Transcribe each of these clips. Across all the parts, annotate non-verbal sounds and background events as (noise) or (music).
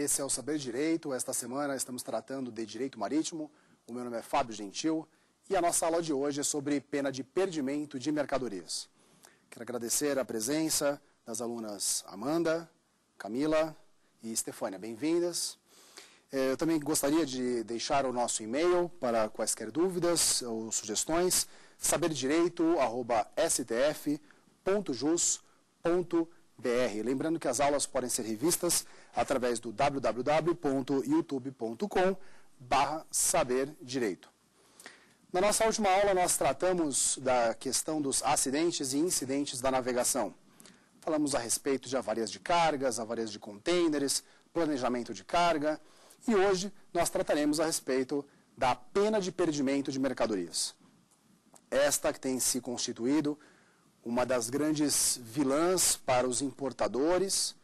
Esse é o Saber Direito. Esta semana estamos tratando de direito marítimo. O meu nome é Fábio Gentil e a nossa aula de hoje é sobre pena de perdimento de mercadorias. Quero agradecer a presença das alunas Amanda, Camila e Estefânia. Bem-vindas. Eh, eu também gostaria de deixar o nosso e-mail para quaisquer dúvidas ou sugestões, saberdireito.stf.jus.br Lembrando que as aulas podem ser revistas através do www.youtube.com barra saber direito. Na nossa última aula, nós tratamos da questão dos acidentes e incidentes da navegação. Falamos a respeito de avarias de cargas, avarias de contêineres, planejamento de carga e hoje nós trataremos a respeito da pena de perdimento de mercadorias. Esta que tem se constituído uma das grandes vilãs para os importadores.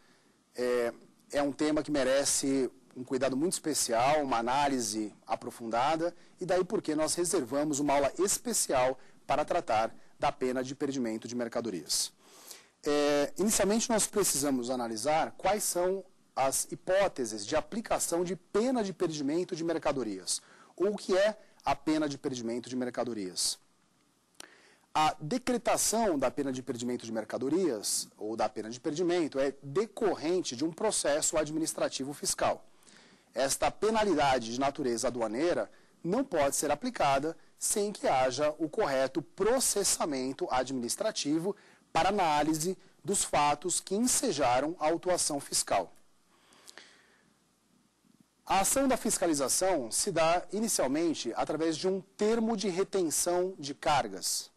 É, é um tema que merece um cuidado muito especial, uma análise aprofundada, e daí porque nós reservamos uma aula especial para tratar da pena de perdimento de mercadorias. É, inicialmente, nós precisamos analisar quais são as hipóteses de aplicação de pena de perdimento de mercadorias, ou o que é a pena de perdimento de mercadorias. A decretação da pena de perdimento de mercadorias ou da pena de perdimento é decorrente de um processo administrativo fiscal. Esta penalidade de natureza aduaneira não pode ser aplicada sem que haja o correto processamento administrativo para análise dos fatos que ensejaram a autuação fiscal. A ação da fiscalização se dá inicialmente através de um termo de retenção de cargas,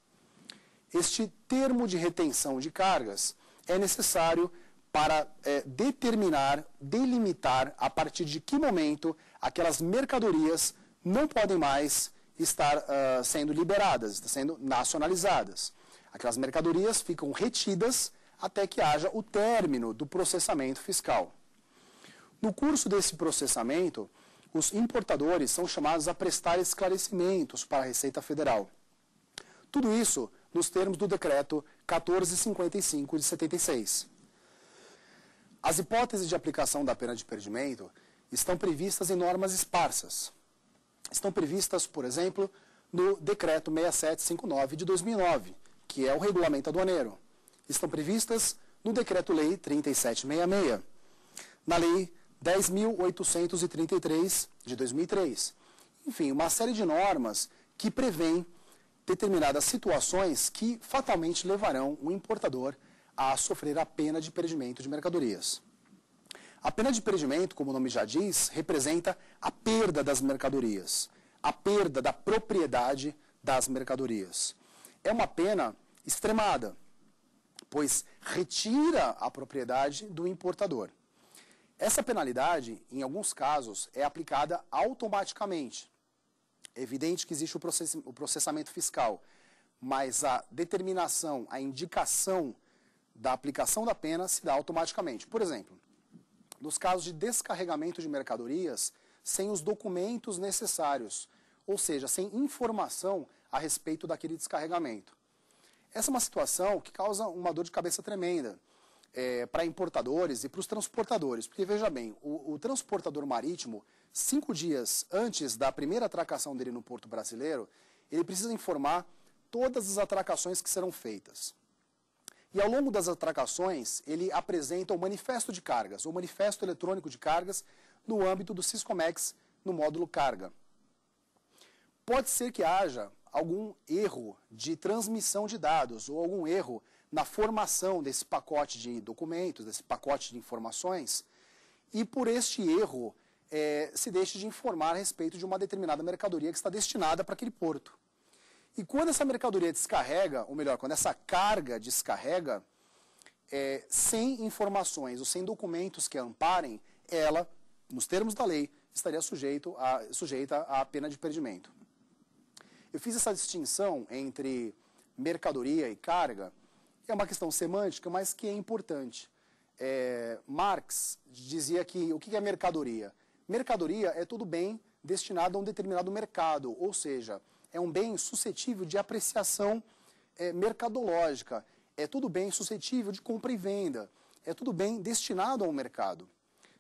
este termo de retenção de cargas é necessário para é, determinar, delimitar a partir de que momento aquelas mercadorias não podem mais estar uh, sendo liberadas, sendo nacionalizadas. Aquelas mercadorias ficam retidas até que haja o término do processamento fiscal. No curso desse processamento, os importadores são chamados a prestar esclarecimentos para a Receita Federal. Tudo isso nos termos do decreto 1455 de 76. As hipóteses de aplicação da pena de perdimento estão previstas em normas esparsas. Estão previstas, por exemplo, no decreto 6759 de 2009, que é o regulamento aduaneiro. Estão previstas no decreto-lei 3766, na lei 10833 de 2003. Enfim, uma série de normas que prevêem determinadas situações que fatalmente levarão o importador a sofrer a pena de perdimento de mercadorias. A pena de perdimento, como o nome já diz, representa a perda das mercadorias, a perda da propriedade das mercadorias. É uma pena extremada, pois retira a propriedade do importador. Essa penalidade, em alguns casos, é aplicada automaticamente, é evidente que existe o processamento fiscal, mas a determinação, a indicação da aplicação da pena se dá automaticamente. Por exemplo, nos casos de descarregamento de mercadorias sem os documentos necessários, ou seja, sem informação a respeito daquele descarregamento. Essa é uma situação que causa uma dor de cabeça tremenda é, para importadores e para os transportadores, porque veja bem, o, o transportador marítimo cinco dias antes da primeira atracação dele no porto brasileiro, ele precisa informar todas as atracações que serão feitas. E ao longo das atracações, ele apresenta o manifesto de cargas, ou manifesto eletrônico de cargas, no âmbito do Ciscomex, no módulo carga. Pode ser que haja algum erro de transmissão de dados ou algum erro na formação desse pacote de documentos, desse pacote de informações, e por este erro é, se deixe de informar a respeito de uma determinada mercadoria que está destinada para aquele porto. E quando essa mercadoria descarrega, ou melhor, quando essa carga descarrega, é, sem informações ou sem documentos que a amparem, ela, nos termos da lei, estaria sujeito a, sujeita à pena de perdimento. Eu fiz essa distinção entre mercadoria e carga, é uma questão semântica, mas que é importante. É, Marx dizia que o que é mercadoria? Mercadoria é todo bem destinado a um determinado mercado, ou seja, é um bem suscetível de apreciação é, mercadológica, é todo bem suscetível de compra e venda, é todo bem destinado a um mercado.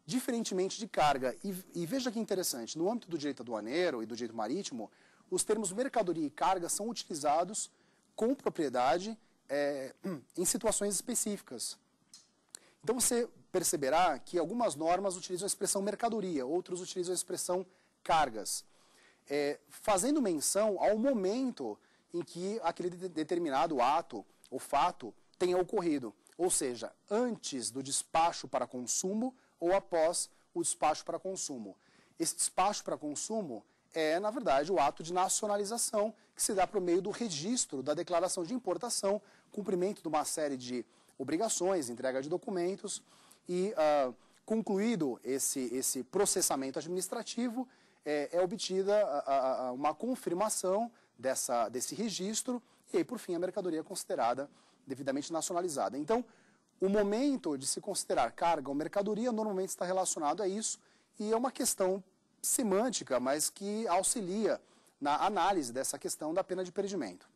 Diferentemente de carga, e, e veja que interessante, no âmbito do direito aduaneiro e do direito marítimo, os termos mercadoria e carga são utilizados com propriedade é, (clears throat) em situações específicas. Então você perceberá que algumas normas utilizam a expressão mercadoria, outros utilizam a expressão cargas, é, fazendo menção ao momento em que aquele determinado ato ou fato tenha ocorrido, ou seja, antes do despacho para consumo ou após o despacho para consumo. Esse despacho para consumo é, na verdade, o ato de nacionalização que se dá por meio do registro da declaração de importação, cumprimento de uma série de obrigações, entrega de documentos e uh, concluído esse, esse processamento administrativo, é, é obtida a, a, uma confirmação dessa, desse registro e aí, por fim, a mercadoria é considerada devidamente nacionalizada. Então, o momento de se considerar carga ou mercadoria normalmente está relacionado a isso e é uma questão semântica, mas que auxilia na análise dessa questão da pena de perdimento.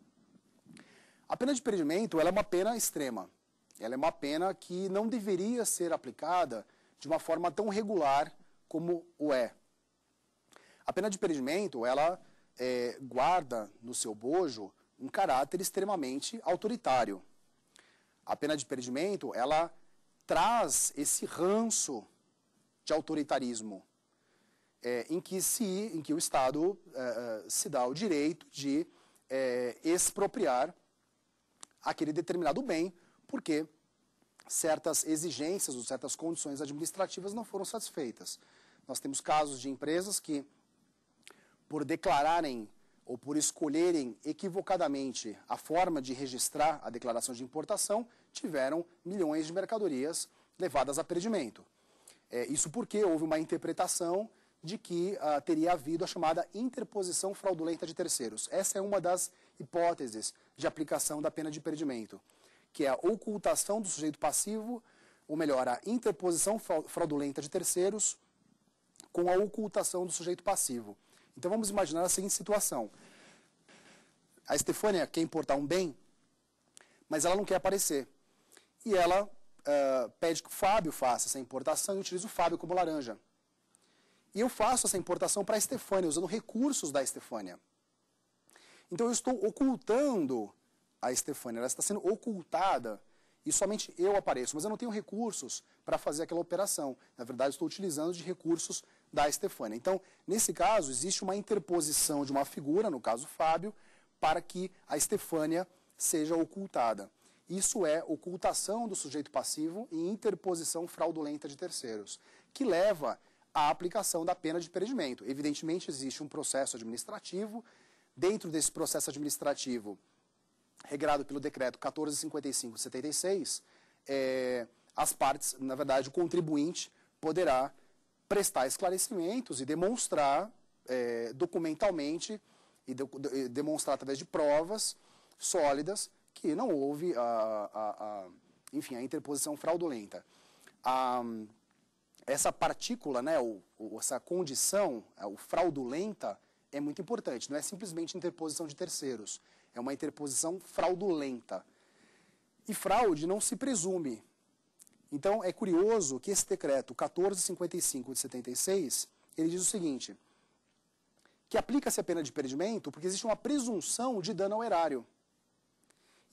A pena de perdimento ela é uma pena extrema. Ela é uma pena que não deveria ser aplicada de uma forma tão regular como o é. A pena de perdimento ela é, guarda no seu bojo um caráter extremamente autoritário. A pena de perdimento ela traz esse ranço de autoritarismo, é, em, que se, em que o Estado é, é se dá o direito de é, expropriar aquele determinado bem porque certas exigências ou certas condições administrativas não foram satisfeitas. Nós temos casos de empresas que, por declararem ou por escolherem equivocadamente a forma de registrar a declaração de importação, tiveram milhões de mercadorias levadas a perdimento. É, isso porque houve uma interpretação de que ah, teria havido a chamada interposição fraudulenta de terceiros. Essa é uma das hipóteses de aplicação da pena de perdimento que é a ocultação do sujeito passivo, ou melhor, a interposição fraudulenta de terceiros com a ocultação do sujeito passivo. Então vamos imaginar a seguinte situação. A Estefânia quer importar um bem, mas ela não quer aparecer. E ela uh, pede que o Fábio faça essa importação e utiliza o Fábio como laranja. E eu faço essa importação para a Estefânia, usando recursos da Estefânia. Então eu estou ocultando a Stefania, ela está sendo ocultada e somente eu apareço, mas eu não tenho recursos para fazer aquela operação. Na verdade, estou utilizando de recursos da Stefania. Então, nesse caso, existe uma interposição de uma figura, no caso Fábio, para que a Stefania seja ocultada. Isso é ocultação do sujeito passivo e interposição fraudulenta de terceiros, que leva à aplicação da pena de perdimento. Evidentemente, existe um processo administrativo. Dentro desse processo administrativo, regrado pelo decreto 1455-76, é, as partes, na verdade, o contribuinte poderá prestar esclarecimentos e demonstrar é, documentalmente e, de, de, demonstrar através de provas sólidas que não houve a, a, a enfim, a interposição fraudulenta. A, essa partícula, né, ou essa condição, o fraudulenta, é muito importante. Não é simplesmente interposição de terceiros. É uma interposição fraudulenta. E fraude não se presume. Então, é curioso que esse decreto 1455 de 76, ele diz o seguinte, que aplica-se a pena de perdimento porque existe uma presunção de dano ao erário.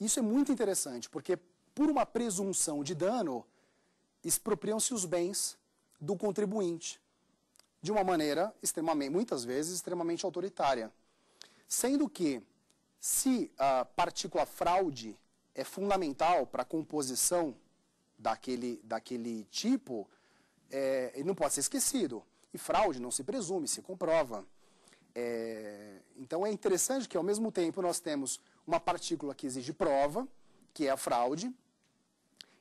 Isso é muito interessante, porque por uma presunção de dano, expropriam-se os bens do contribuinte, de uma maneira extremamente, muitas vezes, extremamente autoritária. Sendo que se a partícula fraude é fundamental para a composição daquele, daquele tipo, é, ele não pode ser esquecido. E fraude não se presume, se comprova. É, então é interessante que ao mesmo tempo nós temos uma partícula que exige prova, que é a fraude,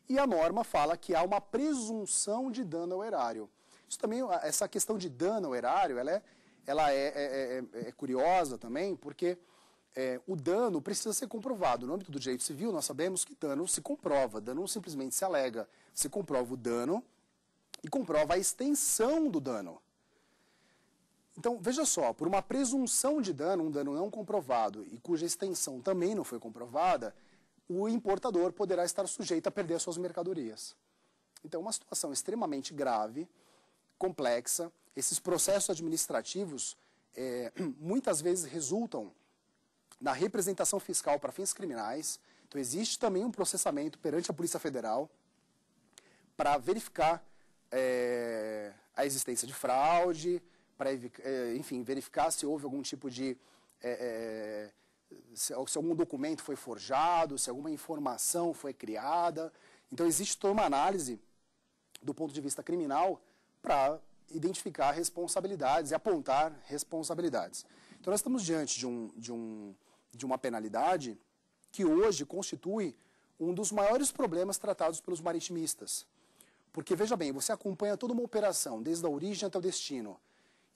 e a norma fala que há uma presunção de dano ao erário. Isso também, essa questão de dano ao erário, ela é, ela é, é, é, é curiosa também, porque é, o dano precisa ser comprovado. No âmbito do direito civil, nós sabemos que dano se comprova, dano não simplesmente se alega. Se comprova o dano e comprova a extensão do dano. Então, veja só, por uma presunção de dano, um dano não comprovado e cuja extensão também não foi comprovada, o importador poderá estar sujeito a perder suas mercadorias. Então, uma situação extremamente grave, complexa. Esses processos administrativos é, (clears throat) muitas vezes resultam na representação fiscal para fins criminais. Então, existe também um processamento perante a Polícia Federal para verificar é, a existência de fraude, para, é, enfim, verificar se houve algum tipo de. É, é, se, se algum documento foi forjado, se alguma informação foi criada. Então, existe toda uma análise do ponto de vista criminal para identificar responsabilidades e apontar responsabilidades. Então, nós estamos diante de um, de um de uma penalidade que hoje constitui um dos maiores problemas tratados pelos maritimistas. Porque, veja bem, você acompanha toda uma operação, desde a origem até o destino.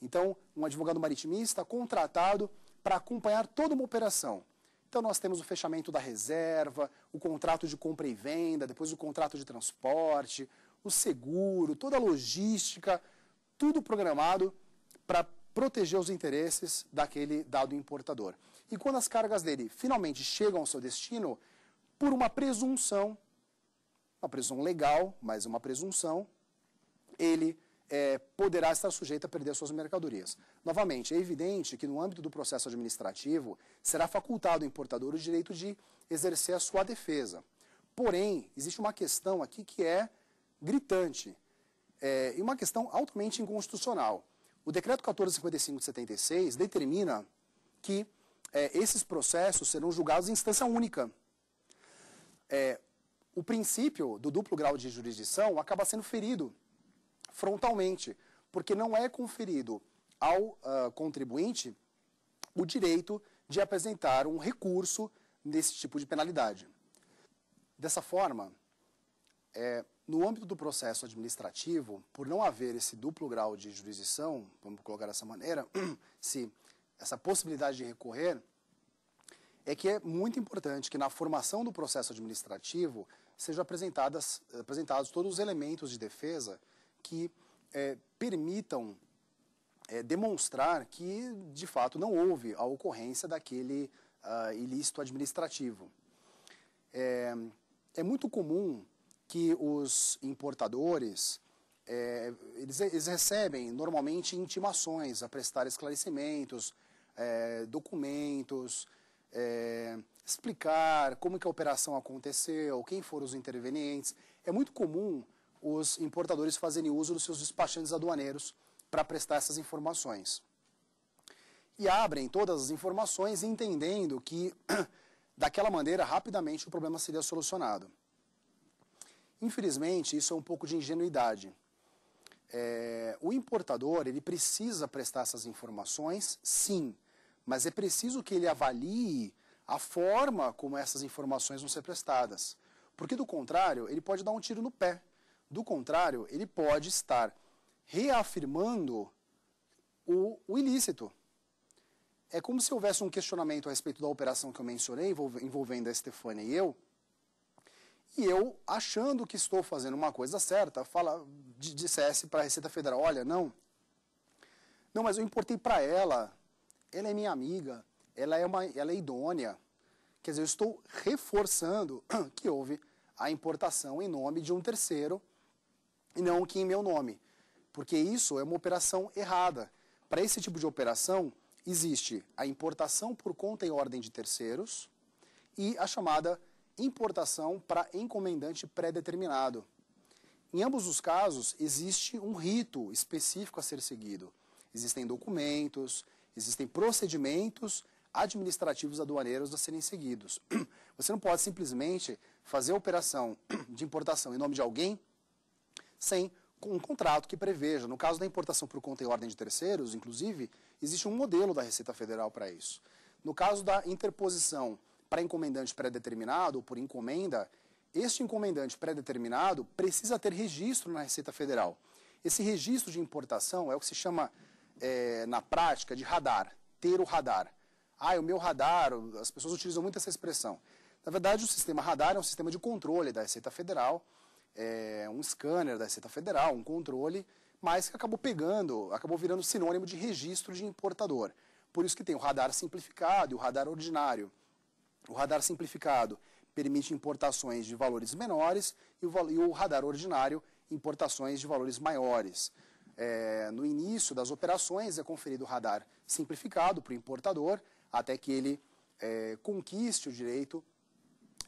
Então, um advogado maritimista contratado para acompanhar toda uma operação. Então, nós temos o fechamento da reserva, o contrato de compra e venda, depois o contrato de transporte, o seguro, toda a logística, tudo programado para proteger os interesses daquele dado importador. E quando as cargas dele finalmente chegam ao seu destino, por uma presunção, uma presunção legal, mas uma presunção, ele é, poderá estar sujeito a perder suas mercadorias. Novamente, é evidente que no âmbito do processo administrativo, será facultado ao importador o direito de exercer a sua defesa. Porém, existe uma questão aqui que é gritante é, e é, uma questão altamente inconstitucional. O decreto 1455 de 76 determina que é, esses processos serão julgados em instância única. É, o princípio do duplo grau de jurisdição acaba sendo ferido frontalmente, porque não é conferido ao uh, contribuinte o direito de apresentar um recurso nesse tipo de penalidade. Dessa forma, é, no âmbito do processo administrativo, por não haver esse duplo grau de jurisdição, vamos colocar dessa maneira, (clears throat) se essa possibilidade de recorrer, é que é muito importante que na formação do processo administrativo sejam apresentadas, apresentados todos os elementos de defesa que é, permitam é, demonstrar que, de fato, não houve a ocorrência daquele uh, ilícito administrativo. É, é muito comum que os importadores é, eles, eles, recebem normalmente intimações a prestar esclarecimentos, é, documentos, é, explicar como que a operação aconteceu, quem foram os intervenientes. É muito comum os importadores fazerem uso dos seus despachantes aduaneiros para prestar essas informações. E abrem todas as informações entendendo que, (clears throat) daquela maneira, rapidamente o problema seria solucionado. Infelizmente, isso é um pouco de ingenuidade é, o importador ele precisa prestar essas informações, sim, mas é preciso que ele avalie a forma como essas informações vão ser prestadas. Porque do contrário, ele pode dar um tiro no pé. Do contrário, ele pode estar reafirmando o, o ilícito. É como se houvesse um questionamento a respeito da operação que eu mencionei, envolvendo a Stefania e eu, e eu, achando que estou fazendo uma coisa certa, fala, dissesse para a Receita Federal, olha, não, não, mas eu importei para ela, ela é minha amiga, ela é, uma, ela é idônea. Quer dizer, eu estou reforçando (clears throat) que houve a importação em nome de um terceiro e não que em meu nome, porque isso é uma operação errada. Para esse tipo de operação, existe a importação por conta e ordem de terceiros e a chamada importação para encomendante pré-determinado. Em ambos os casos, existe um rito específico a ser seguido. Existem documentos, existem procedimentos administrativos aduaneiros a serem seguidos. (clears throat) Você não pode simplesmente fazer a operação (clears throat) de importação em nome de alguém sem um contrato que preveja. No caso da importação por conta e ordem de terceiros, inclusive, existe um modelo da Receita Federal para isso. No caso da interposição para encomendante pré-determinado ou por encomenda, este encomendante pré-determinado precisa ter registro na Receita Federal. Esse registro de importação é o que se chama, é, na prática, de radar, ter o radar. Ah, é o meu radar, as pessoas utilizam muito essa expressão. Na verdade, o sistema radar é um sistema de controle da Receita Federal, é um scanner da Receita Federal, um controle, mas que acabou pegando, acabou virando sinônimo de registro de importador. Por isso que tem o radar simplificado e o radar ordinário. O radar simplificado permite importações de valores menores e o, radar ordinário importações de valores maiores. É, no início das operações é conferido o radar simplificado para o importador até que ele é, conquiste o direito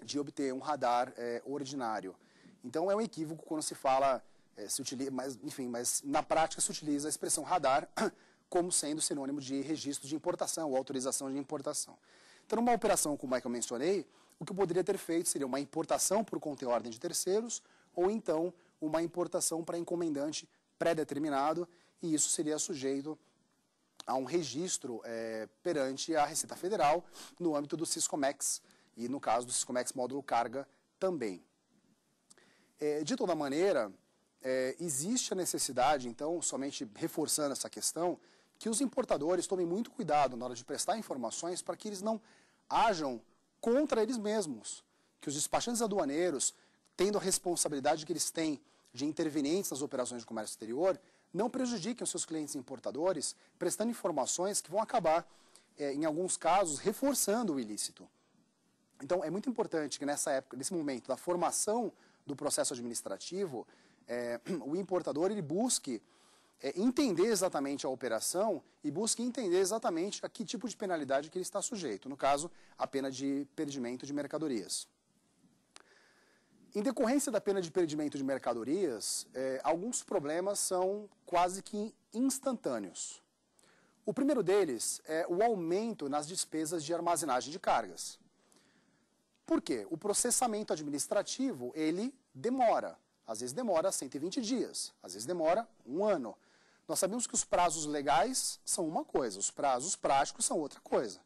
de obter um radar é, ordinário. Então é um equívoco quando se fala, é, se utiliza, mas, enfim, mas na prática se utiliza a expressão radar (clears throat) como sendo sinônimo de registro de importação ou autorização de importação. Então, numa operação como a que eu mencionei, o que eu poderia ter feito seria uma importação por conta e ordem de terceiros, ou então uma importação para encomendante pré-determinado, e isso seria sujeito a um registro é, perante a Receita Federal no âmbito do Siscomex e, no caso do Siscomex módulo carga, também. É, de toda maneira, é, existe a necessidade, então, somente reforçando essa questão, que os importadores tomem muito cuidado na hora de prestar informações para que eles não hajam contra eles mesmos, que os despachantes aduaneiros, tendo a responsabilidade que eles têm de intervenientes nas operações de comércio exterior, não prejudiquem os seus clientes importadores, prestando informações que vão acabar, é, em alguns casos, reforçando o ilícito. Então, é muito importante que nessa época, nesse momento da formação do processo administrativo, é, (clears throat) o importador ele busque é, entender exatamente a operação e busque entender exatamente a que tipo de penalidade que ele está sujeito, no caso, a pena de perdimento de mercadorias. Em decorrência da pena de perdimento de mercadorias, é, alguns problemas são quase que instantâneos. O primeiro deles é o aumento nas despesas de armazenagem de cargas. Por quê? O processamento administrativo, ele demora. Às vezes demora 120 dias, às vezes demora um ano. Nós sabemos que os prazos legais são uma coisa, os prazos práticos são outra coisa.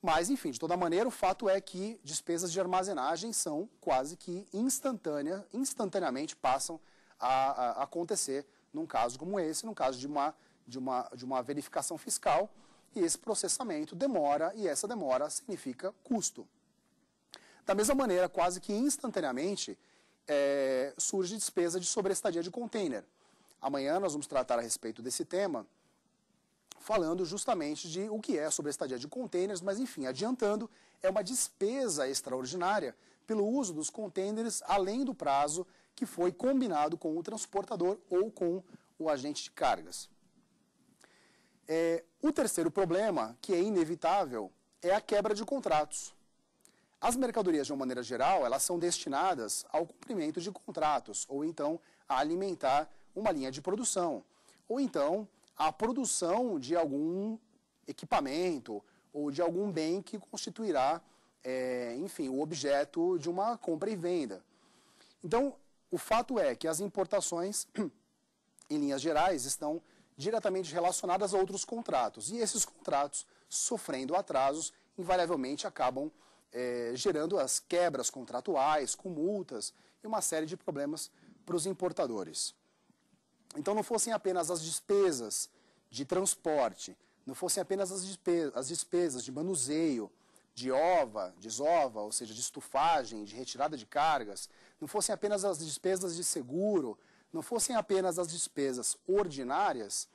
Mas, enfim, de toda maneira, o fato é que despesas de armazenagem são quase que instantânea, instantaneamente passam a, a acontecer num caso como esse, num caso de uma, de, uma, de uma verificação fiscal, e esse processamento demora, e essa demora significa custo. Da mesma maneira, quase que instantaneamente, é, surge despesa de sobrestadia de container. Amanhã nós vamos tratar a respeito desse tema, falando justamente de o que é sobre a estadia de containers, mas enfim, adiantando, é uma despesa extraordinária pelo uso dos containers além do prazo que foi combinado com o transportador ou com o agente de cargas. É, o terceiro problema, que é inevitável, é a quebra de contratos. As mercadorias, de uma maneira geral, elas são destinadas ao cumprimento de contratos ou então a alimentar uma linha de produção, ou então a produção de algum equipamento ou de algum bem que constituirá, é, enfim, o objeto de uma compra e venda. Então, o fato é que as importações, (clears throat) em linhas gerais, estão diretamente relacionadas a outros contratos. E esses contratos, sofrendo atrasos, invariavelmente acabam é, gerando as quebras contratuais, com multas e uma série de problemas para os importadores. Então não fossem apenas as despesas de transporte, não fossem apenas as despesas, as despesas de manuseio, de ova, desova, ou seja, de estufagem, de retirada de cargas, não fossem apenas as despesas de seguro, não fossem apenas as despesas ordinárias,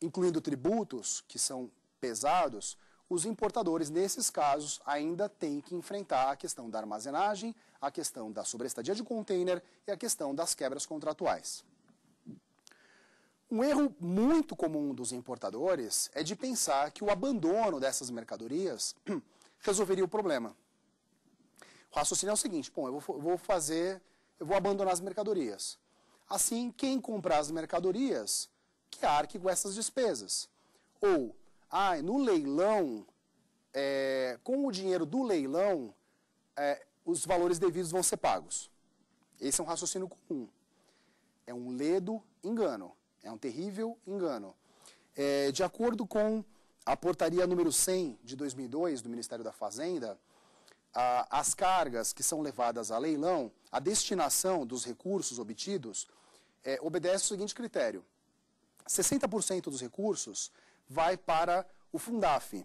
incluindo tributos, que são pesados, os importadores, nesses casos, ainda têm que enfrentar a questão da armazenagem, a questão da sobreestadia de container e a questão das quebras contratuais. Um erro muito comum dos importadores é de pensar que o abandono dessas mercadorias (clears throat) resolveria o problema. O raciocínio é o seguinte: bom, eu vou fazer, eu vou abandonar as mercadorias. Assim, quem comprar as mercadorias que arque com essas despesas. Ou, ah, no leilão, é, com o dinheiro do leilão, é, os valores devidos vão ser pagos. Esse é um raciocínio comum. É um ledo engano. É um terrível engano. É, de acordo com a portaria número 100 de 2002 do Ministério da Fazenda, a, as cargas que são levadas a leilão, a destinação dos recursos obtidos, é, obedece o seguinte critério: 60% dos recursos vai para o Fundaf.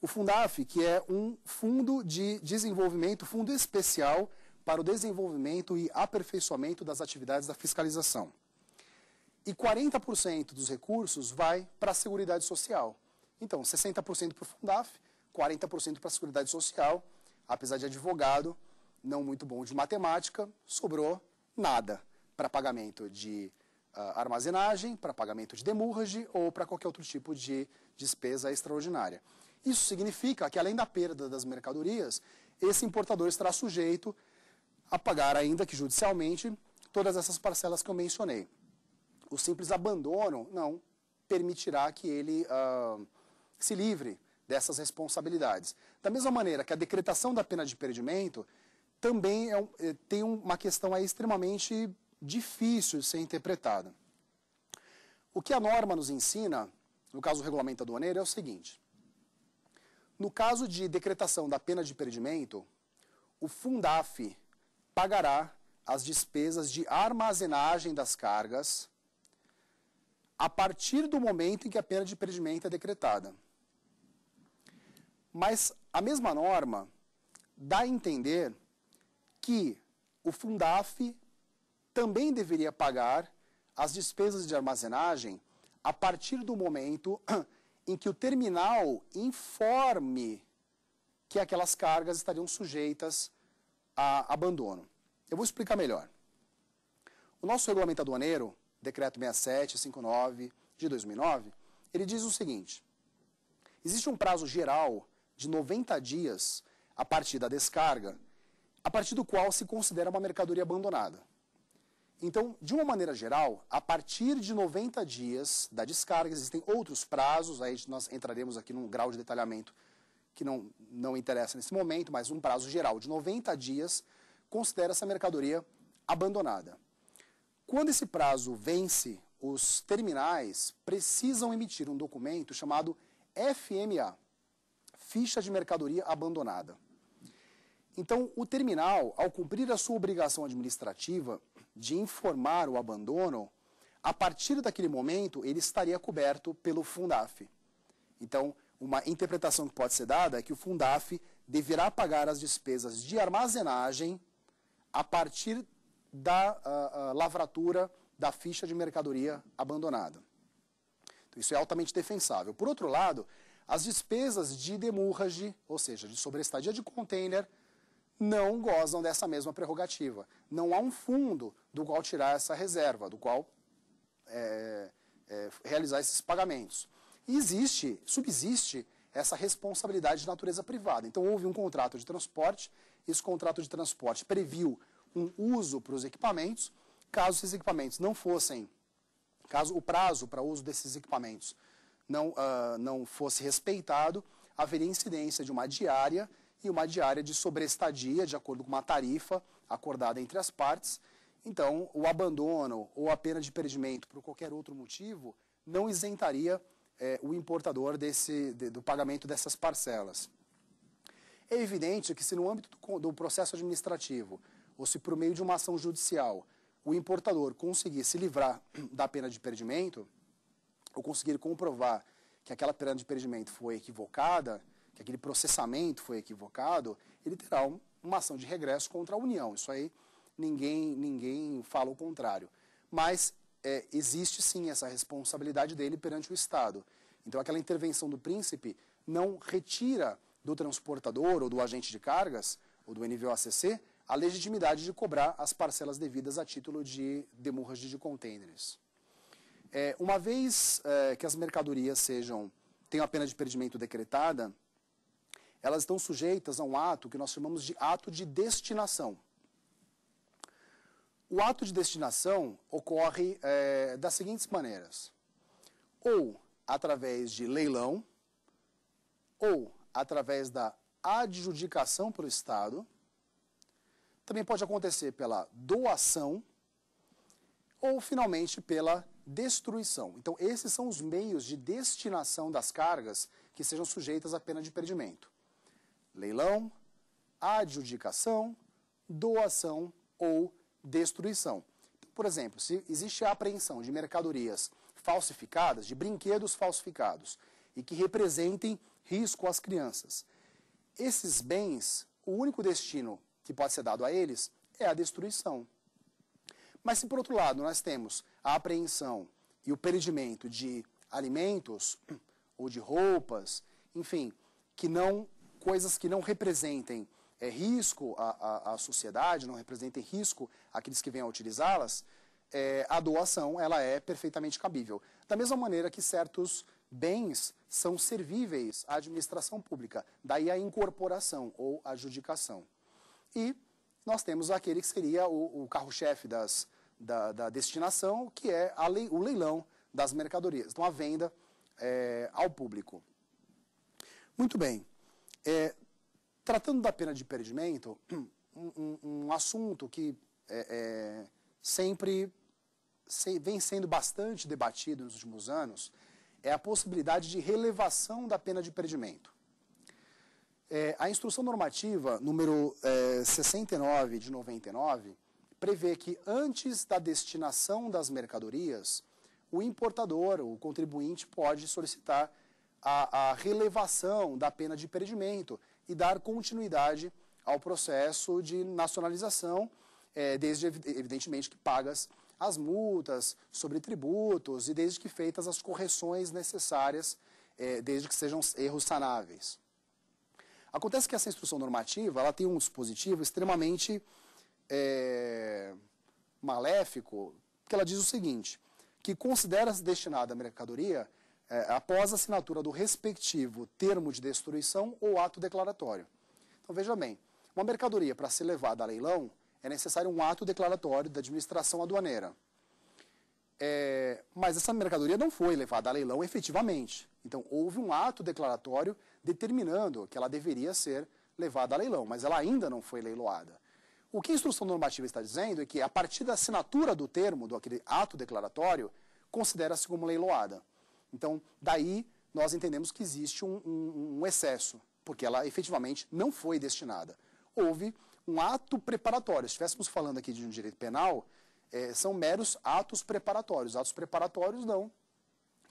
O Fundaf, que é um fundo de desenvolvimento, fundo especial para o desenvolvimento e aperfeiçoamento das atividades da fiscalização e 40% dos recursos vai para a Seguridade Social. Então, 60% para o Fundaf, 40% para a Seguridade Social. Apesar de advogado, não muito bom de matemática, sobrou nada para pagamento de uh, armazenagem, para pagamento de demurrage ou para qualquer outro tipo de despesa extraordinária. Isso significa que, além da perda das mercadorias, esse importador estará sujeito a pagar, ainda que judicialmente, todas essas parcelas que eu mencionei o simples abandono, não, permitirá que ele uh, se livre dessas responsabilidades. Da mesma maneira que a decretação da pena de perdimento também é um, eh, tem uma questão aí extremamente difícil de ser interpretada. O que a norma nos ensina, no caso do regulamento aduaneiro, é o seguinte. No caso de decretação da pena de perdimento, o Fundaf pagará as despesas de armazenagem das cargas, a partir do momento em que a pena de perdimento é decretada. Mas a mesma norma dá a entender que o Fundaf também deveria pagar as despesas de armazenagem a partir do momento em que o terminal informe que aquelas cargas estariam sujeitas a abandono. Eu vou explicar melhor. O nosso regulamento aduaneiro decreto 6759 de 2009, ele diz o seguinte: existe um prazo geral de 90 dias a partir da descarga, a partir do qual se considera uma mercadoria abandonada. Então, de uma maneira geral, a partir de 90 dias da descarga, existem outros prazos, aí nós entraremos aqui num grau de detalhamento que não, não interessa nesse momento, mas um prazo geral de 90 dias considera essa mercadoria abandonada. Quando esse prazo vence, os terminais precisam emitir um documento chamado FMA, Ficha de Mercadoria Abandonada. Então, o terminal, ao cumprir a sua obrigação administrativa de informar o abandono, a partir daquele momento ele estaria coberto pelo Fundaf. Então, uma interpretação que pode ser dada é que o Fundaf deverá pagar as despesas de armazenagem a partir da a, ah, a ah, lavratura da ficha de mercadoria abandonada. Então, isso é altamente defensável. Por outro lado, as despesas de demurrage, ou seja, de sobrestadia de container, não gozam dessa mesma prerrogativa. Não há um fundo do qual tirar essa reserva, do qual é, é, realizar esses pagamentos. E existe, subsiste essa responsabilidade de natureza privada. Então houve um contrato de transporte, esse contrato de transporte previu um uso para os equipamentos, caso esses equipamentos não fossem, caso o prazo para uso desses equipamentos não, uh, não fosse respeitado, haveria incidência de uma diária e uma diária de sobreestadia, de acordo com uma tarifa acordada entre as partes. Então, o abandono ou a pena de perdimento por qualquer outro motivo não isentaria eh, o importador desse, de, do pagamento dessas parcelas. É evidente que se no âmbito do, do processo administrativo ou se por meio de uma ação judicial o importador conseguir se livrar (clears throat) da pena de perdimento, ou conseguir comprovar que aquela pena de perdimento foi equivocada, que aquele processamento foi equivocado, ele terá um, uma ação de regresso contra a União. Isso aí ninguém, ninguém fala o contrário. Mas é, existe sim essa responsabilidade dele perante o Estado. Então aquela intervenção do príncipe não retira do transportador ou do agente de cargas, ou do NVOACC, a legitimidade de cobrar as parcelas devidas a título de demurrage de containers. É, uma vez é, que as mercadorias sejam tenham a pena de perdimento decretada, elas estão sujeitas a um ato que nós chamamos de ato de destinação. O ato de destinação ocorre é, das seguintes maneiras: ou através de leilão, ou através da adjudicação pelo Estado, também pode acontecer pela doação ou, finalmente, pela destruição. Então, esses são os meios de destinação das cargas que sejam sujeitas à pena de perdimento. Leilão, adjudicação, doação ou destruição. Por exemplo, se existe a apreensão de mercadorias falsificadas, de brinquedos falsificados, e que representem risco às crianças, esses bens, o único destino que pode ser dado a eles é a destruição. Mas se por outro lado nós temos a apreensão e o perdimento de alimentos (clears throat) ou de roupas, enfim, que não coisas que não representem é, risco à, à, à, sociedade, não representem risco àqueles que venham a utilizá-las, é, a doação ela é perfeitamente cabível. Da mesma maneira que certos bens são servíveis à administração pública, daí a incorporação ou adjudicação. E nós temos aquele que seria o, o carro-chefe das, da, da, destinação, que é lei, o leilão das mercadorias, então a venda é, ao público. Muito bem, é, tratando da pena de perdimento, (clears throat) um, um, um assunto que é, é, sempre se, vem sendo bastante debatido nos últimos anos é a possibilidade de relevação da pena de perdimento. É, a instrução normativa número é, 69 de 99 prevê que antes da destinação das mercadorias, o importador, o contribuinte, pode solicitar a, a relevação da pena de perdimento e dar continuidade ao processo de nacionalização, é, desde evidentemente que pagas as multas sobre tributos e desde que feitas as correções necessárias, é, desde que sejam erros sanáveis. Acontece que essa instrução normativa ela tem um dispositivo extremamente é, maléfico, que ela diz o seguinte, que considera-se destinada a mercadoria é, após a assinatura do respectivo termo de destruição ou ato declaratório. Então, veja bem, uma mercadoria para ser levada a leilão, é necessário um ato declaratório da administração aduaneira. É, mas essa mercadoria não foi levada a leilão efetivamente. Então, houve um ato declaratório determinando que ela deveria ser levada a leilão, mas ela ainda não foi leiloada. O que a instrução normativa está dizendo é que, a partir da assinatura do termo, do aquele ato declaratório, considera-se como leiloada. Então, daí nós entendemos que existe um, um, um, excesso, porque ela efetivamente não foi destinada. Houve um ato preparatório. Se estivéssemos falando aqui de um direito penal, é, são meros atos preparatórios. Atos preparatórios não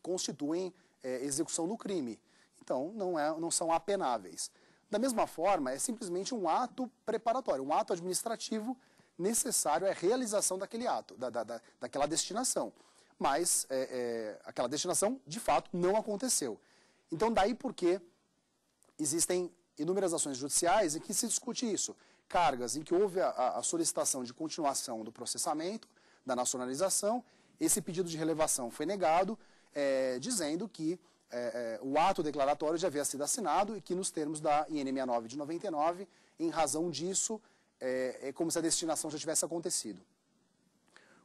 constituem é, execução do crime então não, é, não são apenáveis. Da mesma forma, é simplesmente um ato preparatório, um ato administrativo necessário à realização daquele ato, da, da, da daquela destinação. Mas é, é, aquela destinação, de fato, não aconteceu. Então, daí porque existem inúmeras ações judiciais em que se discute isso. Cargas em que houve a, a solicitação de continuação do processamento, da nacionalização, esse pedido de relevação foi negado, é, dizendo que é, é, o ato declaratório já havia sido assinado e que, nos termos da IN 69 de 99, em razão disso, é, é como se a destinação já tivesse acontecido.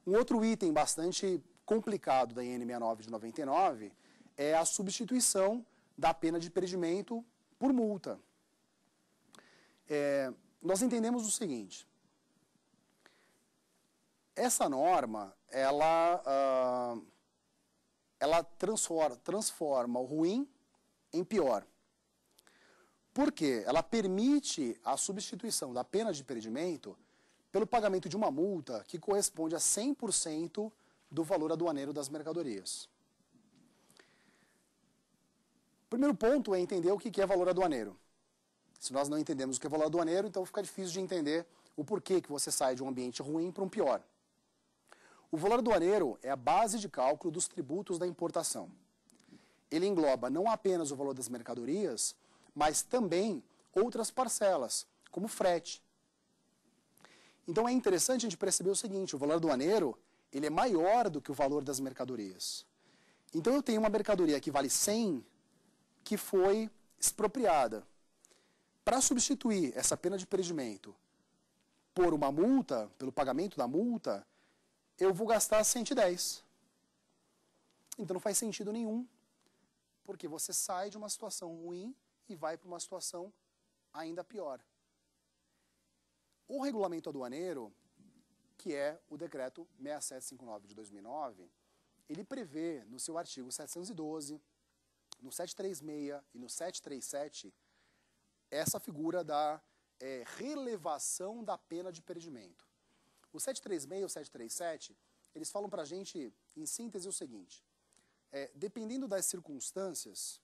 Um outro item bastante complicado da IN 69 de 99 é a substituição da pena de perdimento por multa. É, nós entendemos o seguinte, essa norma, ela, ah, ela transforma, transforma o ruim em pior. Por quê? Ela permite a substituição da pena de perdimento pelo pagamento de uma multa que corresponde a 100% do valor aduaneiro das mercadorias. O primeiro ponto é entender o que é valor aduaneiro. Se nós não entendemos o que é valor aduaneiro, então fica difícil de entender o porquê que você sai de um ambiente ruim para um pior. O valor aduaneiro é a base de cálculo dos tributos da importação. Ele engloba não apenas o valor das mercadorias, mas também outras parcelas, como frete. Então é interessante a gente perceber o seguinte, o valor aduaneiro ele é maior do que o valor das mercadorias. Então eu tenho uma mercadoria que vale 100, que foi expropriada. Para substituir essa pena de perdimento por uma multa, pelo pagamento da multa, eu vou gastar 110. Então não faz sentido nenhum, porque você sai de uma situação ruim e vai para uma situação ainda pior. O regulamento aduaneiro, que é o decreto 6759 de 2009, ele prevê no seu artigo 712, no 736 e no 737 essa figura da é, relevação da pena de perdimento. O 736 e o 737, eles falam para a gente, em síntese, o seguinte. É, dependendo das circunstâncias,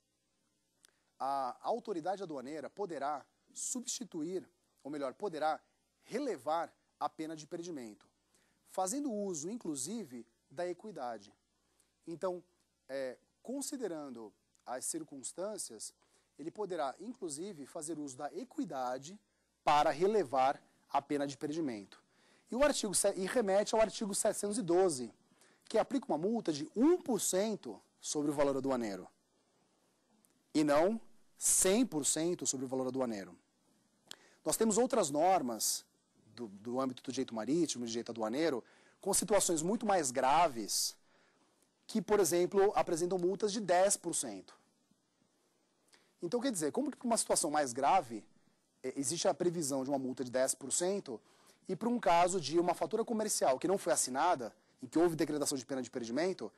a autoridade aduaneira poderá substituir, ou melhor, poderá relevar a pena de perdimento, fazendo uso, inclusive, da equidade. Então, é, considerando as circunstâncias, ele poderá, inclusive, fazer uso da equidade para relevar a pena de perdimento. E, o artigo, e remete ao artigo 712, que aplica uma multa de 1% sobre o valor aduaneiro, e não 100% sobre o valor aduaneiro. Nós temos outras normas do, do âmbito do direito marítimo, do direito aduaneiro, com situações muito mais graves, que, por exemplo, apresentam multas de 10%. Então, quer dizer, como que para uma situação mais grave, é, existe a previsão de uma multa de 10%, e para um caso de uma fatura comercial que não foi assinada, em que houve decretação de pena de perdimento,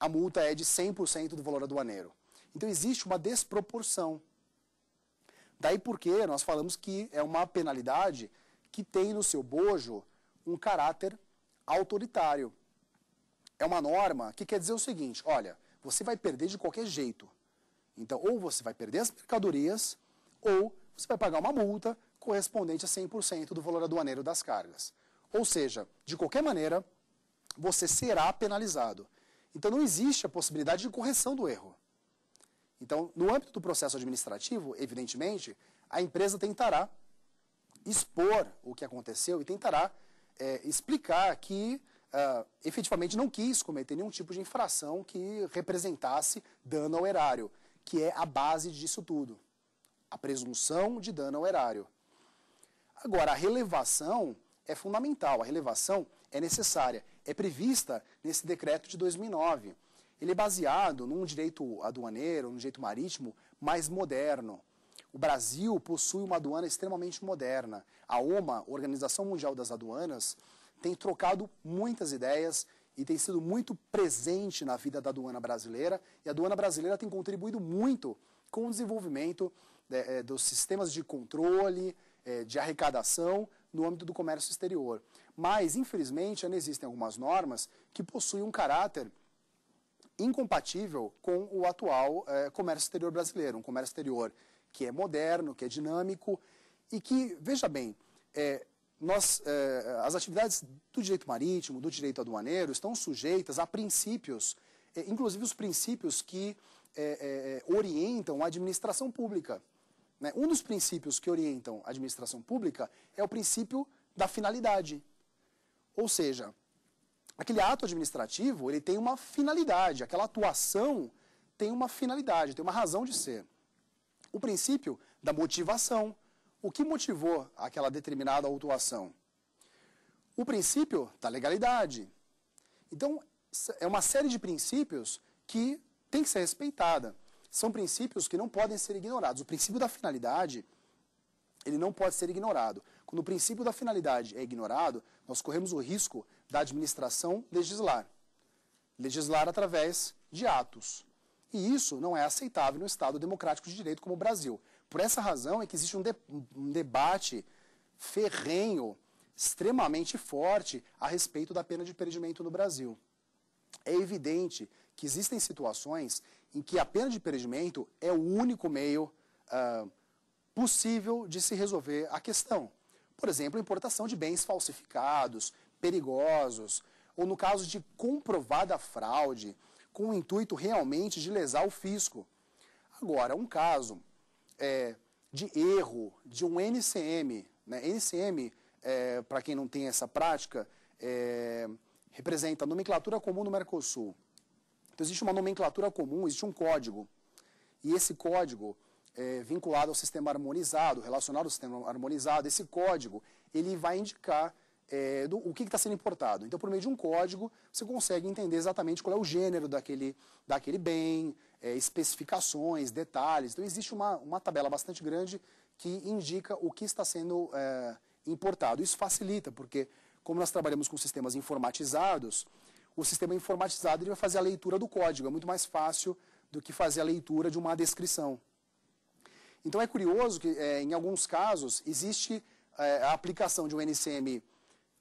a multa é de 100% do valor aduaneiro. Então existe uma desproporção. Daí porque nós falamos que é uma penalidade que tem no seu bojo um caráter autoritário. É uma norma que quer dizer o seguinte, olha, você vai perder de qualquer jeito. Então, ou você vai perder as mercadorias, ou você vai pagar uma multa correspondente a 100% do valor aduaneiro das cargas. Ou seja, de qualquer maneira, você será penalizado. Então não existe a possibilidade de correção do erro. Então, no âmbito do processo administrativo, evidentemente, a empresa tentará expor o que aconteceu e tentará é, explicar que uh, efetivamente não quis cometer nenhum tipo de infração que representasse dano ao erário, que é a base disso tudo. A presunção de dano ao erário. Agora, a relevação é fundamental, a relevação é necessária, é prevista nesse decreto de 2009. Ele é baseado num direito aduaneiro, num direito marítimo mais moderno. O Brasil possui uma aduana extremamente moderna. A OMA, Organização Mundial das Aduanas, tem trocado muitas ideias e tem sido muito presente na vida da aduana brasileira. E a aduana brasileira tem contribuído muito com o desenvolvimento é, dos sistemas de controle, é, de arrecadação no âmbito do comércio exterior. Mas, infelizmente, ainda existem algumas normas que possuem um caráter incompatível com o atual é, comércio exterior brasileiro, um comércio exterior que é moderno, que é dinâmico e que, veja bem, é, nós, é, as atividades do direito marítimo, do direito aduaneiro, estão sujeitas a princípios, é, inclusive os princípios que é, orientam a administração pública. Né? Um dos princípios que orientam a administração pública é o princípio da finalidade. Ou seja, aquele ato administrativo ele tem uma finalidade, aquela atuação tem uma finalidade, tem uma razão de ser. O princípio da motivação, o que motivou aquela determinada autuação. O princípio da legalidade. Então, é uma série de princípios que tem que ser respeitada são princípios que não podem ser ignorados. O princípio da finalidade, ele não pode ser ignorado. Quando o princípio da finalidade é ignorado, nós corremos o risco da administração legislar. Legislar através de atos. E isso não é aceitável no Estado democrático de direito como o Brasil. Por essa razão é que existe um, de, um debate ferrenho, extremamente forte, a respeito da pena de perdimento no Brasil. É evidente que existem situações em que a pena de perdimento é o único meio ah, possível de se resolver a questão. Por exemplo, importação de bens falsificados, perigosos, ou no caso de comprovada fraude, com o intuito realmente de lesar o fisco. Agora, um caso é, de erro de um NCM, né? NCM, é, para quem não tem essa prática, é, representa a nomenclatura comum do Mercosul, então, existe uma nomenclatura comum, existe um código. E esse código, é, vinculado ao sistema harmonizado, relacionado ao sistema harmonizado, esse código, ele vai indicar é, do, o que está sendo importado. Então, por meio de um código, você consegue entender exatamente qual é o gênero daquele, daquele bem, é, especificações, detalhes. Então, existe uma, uma tabela bastante grande que indica o que está sendo é, importado. Isso facilita, porque como nós trabalhamos com sistemas informatizados, o sistema informatizado ele vai fazer a leitura do código. É muito mais fácil do que fazer a leitura de uma descrição. Então é curioso que, é, em alguns casos, existe é, a aplicação de um NCM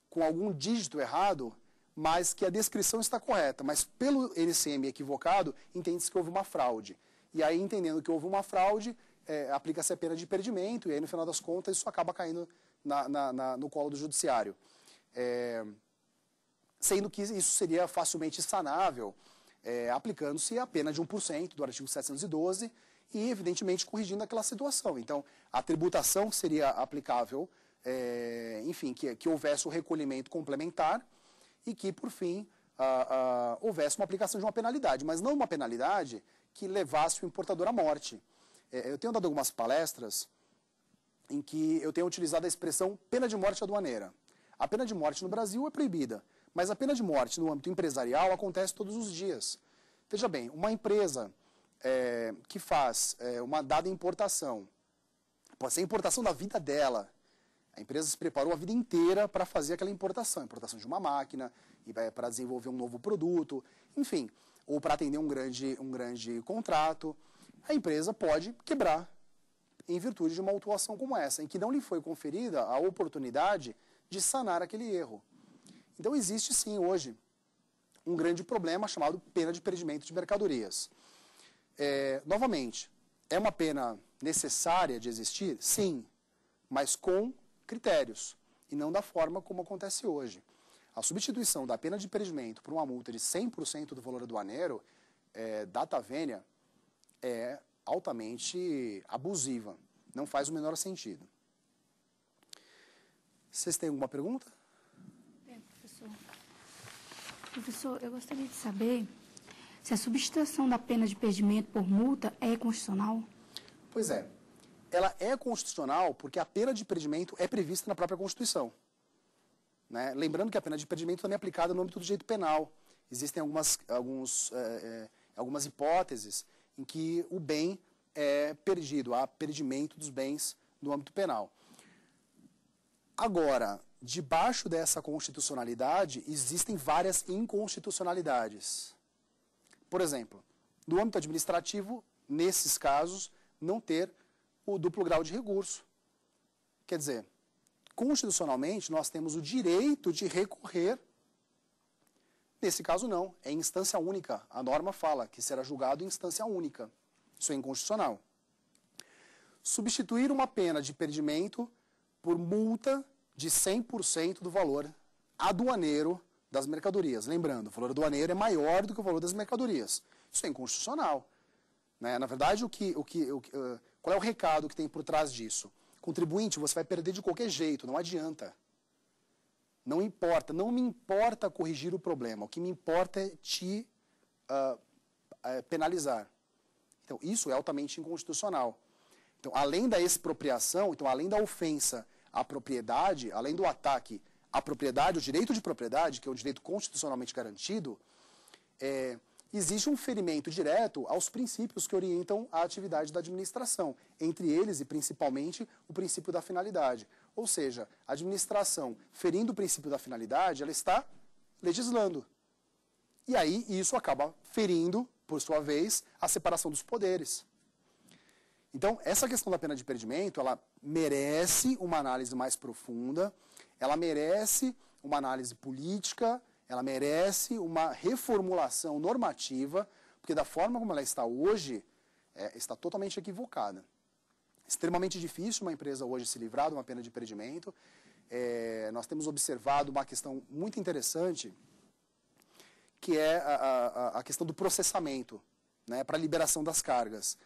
com algum dígito errado, mas que a descrição está correta. Mas pelo NCM equivocado, entende-se que houve uma fraude. E aí, entendendo que houve uma fraude, é, aplica-se a pena de perdimento, e aí, no final das contas, isso acaba caindo na, na, na, no colo do judiciário. É sendo que isso seria facilmente sanável, é, aplicando-se a pena de 1% do artigo 712 e, evidentemente, corrigindo aquela situação. Então, a tributação seria aplicável, é, enfim, que, que houvesse o recolhimento complementar e que, por fim, houvesse uma aplicação de uma penalidade, mas não uma penalidade que levasse o importador à morte. É, eu tenho dado algumas palestras em que eu tenho utilizado a expressão pena de morte aduaneira. A pena de morte no Brasil é proibida. Mas a pena de morte no âmbito empresarial acontece todos os dias. Veja bem, uma empresa é, que faz é, uma dada importação, pode ser a importação da vida dela. A empresa se preparou a vida inteira para fazer aquela importação, importação de uma máquina, para desenvolver um novo produto, enfim, ou para atender um grande, um grande contrato. A empresa pode quebrar em virtude de uma autuação como essa, em que não lhe foi conferida a oportunidade de sanar aquele erro. Então existe sim hoje um grande problema chamado pena de perdimento de mercadorias. É, novamente, é uma pena necessária de existir? Sim, mas com critérios e não da forma como acontece hoje. A substituição da pena de perdimento por uma multa de 100% do valor aduaneiro, é, data vênia, é altamente abusiva. Não faz o menor sentido. Vocês têm alguma pergunta? Professor, eu gostaria de saber se a substituição da pena de perdimento por multa é constitucional. Pois é. Ela é constitucional porque a pena de perdimento é prevista na própria Constituição. Né? Lembrando que a pena de perdimento também é aplicada no âmbito do direito penal. Existem algumas, alguns, é, é, algumas hipóteses em que o bem é perdido, há perdimento dos bens no âmbito penal. Agora, Debaixo dessa constitucionalidade existem várias inconstitucionalidades. Por exemplo, no âmbito administrativo, nesses casos, não ter o duplo grau de recurso. Quer dizer, constitucionalmente, nós temos o direito de recorrer. Nesse caso, não. É instância única. A norma fala que será julgado em instância única. Isso é inconstitucional. Substituir uma pena de perdimento por multa de 100% do valor aduaneiro das mercadorias. Lembrando, o valor aduaneiro é maior do que o valor das mercadorias. Isso é inconstitucional. Né? Na verdade, o que, o que, o que uh, qual é o recado que tem por trás disso? Contribuinte, você vai perder de qualquer jeito, não adianta. Não importa, não me importa corrigir o problema, o que me importa é te uh, uh, penalizar. Então, isso é altamente inconstitucional. Então, além da expropriação, então, além da ofensa a propriedade, além do ataque à propriedade, o direito de propriedade, que é um direito constitucionalmente garantido, é, existe um ferimento direto aos princípios que orientam a atividade da administração, entre eles e principalmente o princípio da finalidade. Ou seja, a administração ferindo o princípio da finalidade, ela está legislando. E aí isso acaba ferindo, por sua vez, a separação dos poderes. Então, essa questão da pena de perdimento, ela merece uma análise mais profunda, ela merece uma análise política, ela merece uma reformulação normativa, porque da forma como ela está hoje, é, está totalmente equivocada. Extremamente difícil uma empresa hoje se livrar de uma pena de perdimento. É, nós temos observado uma questão muito interessante, que é a, a, a questão do processamento, né, para liberação das cargas.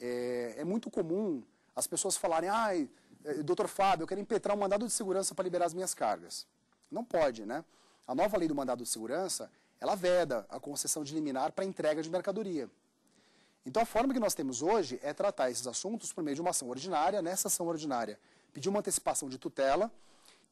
É, é muito comum as pessoas falarem, ai, ah, doutor Fábio, eu quero impetrar um mandado de segurança para liberar as minhas cargas. Não pode, né? A nova lei do mandado de segurança, ela veda a concessão de liminar para entrega de mercadoria. Então, a forma que nós temos hoje é tratar esses assuntos por meio de uma ação ordinária, nessa ação ordinária, pedir uma antecipação de tutela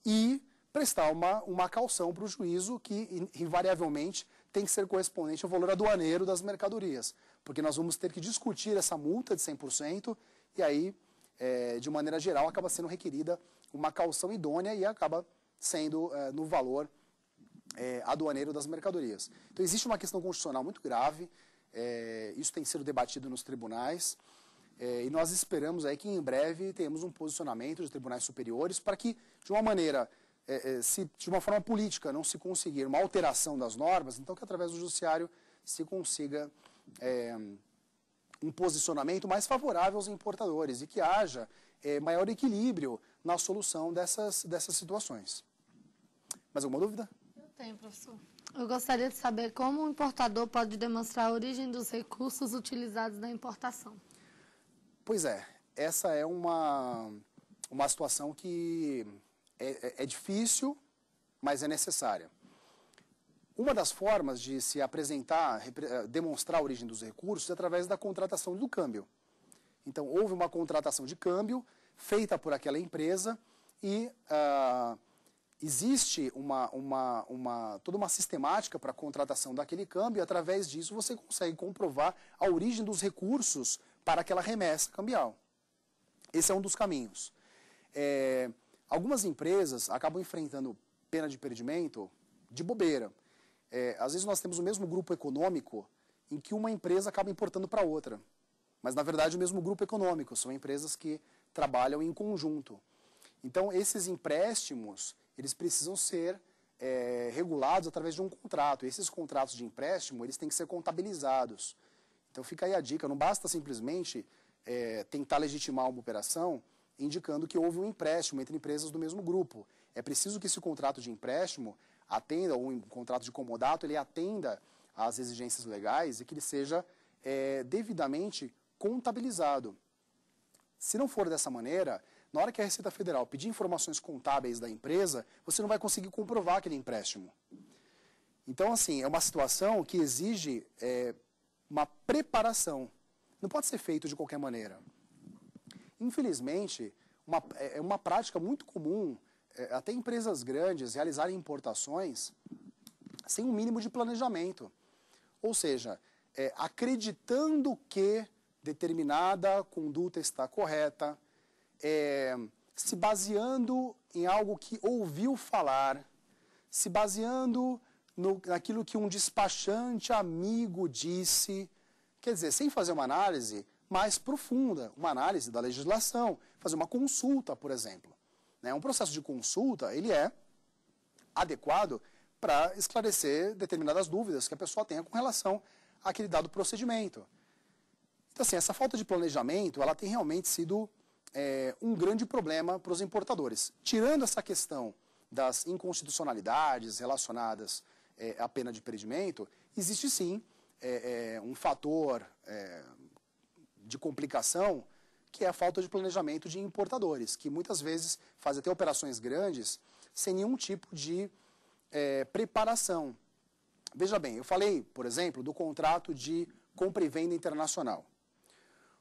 e prestar uma, uma calção para o juízo que, invariavelmente, tem que ser correspondente ao valor aduaneiro das mercadorias porque nós vamos ter que discutir essa multa de 100% e aí, é, de maneira geral, acaba sendo requerida uma calção idônea e acaba sendo é, no valor é, aduaneiro das mercadorias. Então, existe uma questão constitucional muito grave, é, isso tem sido debatido nos tribunais, é, e nós esperamos aí que em breve tenhamos um posicionamento de tribunais superiores para que, de uma maneira é, é, se de uma forma política não se conseguir uma alteração das normas, então que através do judiciário se consiga é, um posicionamento mais favorável aos importadores e que haja é, maior equilíbrio na solução dessas, dessas situações. Mais alguma dúvida? Eu tenho, professor. Eu gostaria de saber como o importador pode demonstrar a origem dos recursos utilizados na importação. Pois é, essa é uma, uma situação que é, é, é difícil, mas é necessária. Uma das formas de se apresentar, eh, demonstrar a origem dos recursos é através da contratação do câmbio. Então, houve uma contratação de câmbio feita por aquela empresa e ah, existe uma, uma, uma, toda uma sistemática para a contratação daquele câmbio e, através disso, você consegue comprovar a origem dos recursos para aquela remessa cambial. Esse é um dos caminhos. É, algumas empresas acabam enfrentando pena de perdimento de bobeira é, às vezes nós temos o mesmo grupo econômico em que uma empresa acaba importando para outra. Mas, na verdade, o mesmo grupo econômico, são empresas que trabalham em conjunto. Então, esses empréstimos, eles precisam ser é, regulados através de um contrato. esses contratos de empréstimo, eles têm que ser contabilizados. Então, fica aí a dica, não basta simplesmente é, tentar legitimar uma operação indicando que houve um empréstimo entre empresas do mesmo grupo. É preciso que esse contrato de empréstimo atenda, ou um contrato de comodato, ele atenda às exigências legais e que ele seja é, devidamente contabilizado. Se não for dessa maneira, na hora que a Receita Federal pedir informações contábeis da empresa, você não vai conseguir comprovar aquele empréstimo. Então, assim, é uma situação que exige é, uma preparação. Não pode ser feito de qualquer maneira. Infelizmente, uma, é, é uma prática muito comum é, até empresas grandes realizarem importações sem um mínimo de planejamento. Ou seja, é, acreditando que determinada conduta está correta, é, se baseando em algo que ouviu falar, se baseando no, naquilo que um despachante amigo disse, quer dizer, sem fazer uma análise mais profunda, uma análise da legislação, fazer uma consulta, por exemplo. Né? Um processo de consulta, ele é adequado para esclarecer determinadas dúvidas que a pessoa tenha com relação àquele dado procedimento. Então, assim, essa falta de planejamento, ela tem realmente sido é, um grande problema para os importadores. Tirando essa questão das inconstitucionalidades relacionadas é, à pena de perdimento existe sim é, um fator de complicação que é a falta de planejamento de importadores, que muitas vezes fazem até operações grandes sem nenhum tipo de é, preparação. Veja bem, eu falei, por exemplo, do contrato de compra e venda internacional.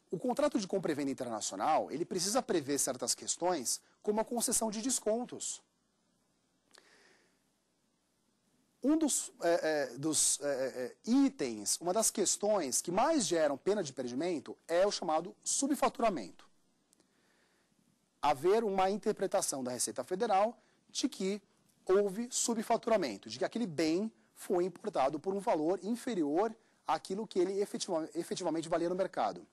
O contrato de compra e venda internacional, ele precisa prever certas questões, como a concessão de descontos. um dos, é, é, dos é, é, é, itens, uma das questões que mais geram pena de perdimento é o chamado subfaturamento. Haver uma interpretação da Receita Federal de que houve subfaturamento, de que aquele bem foi importado por um valor inferior àquilo que ele efetiva, efetivamente valia no mercado.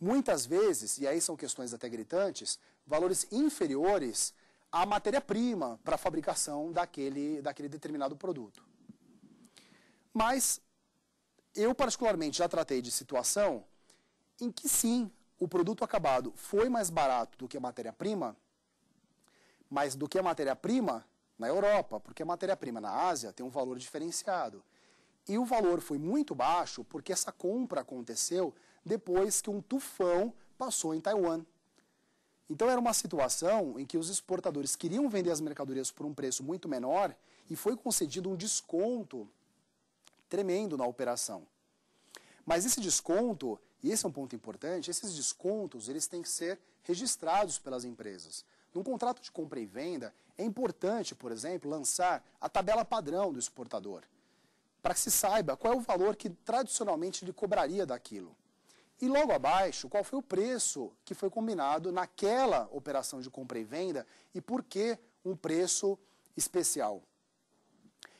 Muitas vezes, e aí são questões até gritantes, valores inferiores a matéria-prima para a fabricação daquele, daquele determinado produto. Mas eu, particularmente, já tratei de situação em que sim, o produto acabado foi mais barato do que a matéria-prima, mas do que a matéria-prima na Europa, porque a matéria-prima na Ásia tem um valor diferenciado. E o valor foi muito baixo porque essa compra aconteceu depois que um tufão passou em Taiwan. Então era uma situação em que os exportadores queriam vender as mercadorias por um preço muito menor e foi concedido um desconto tremendo na operação. Mas esse desconto, e esse é um ponto importante, esses descontos eles têm que ser registrados pelas empresas. Num contrato de compra e venda, é importante, por exemplo, lançar a tabela padrão do exportador, para que se saiba qual é o valor que tradicionalmente ele cobraria daquilo. E logo abaixo, qual foi o preço que foi combinado naquela operação de compra e venda e por que um preço especial.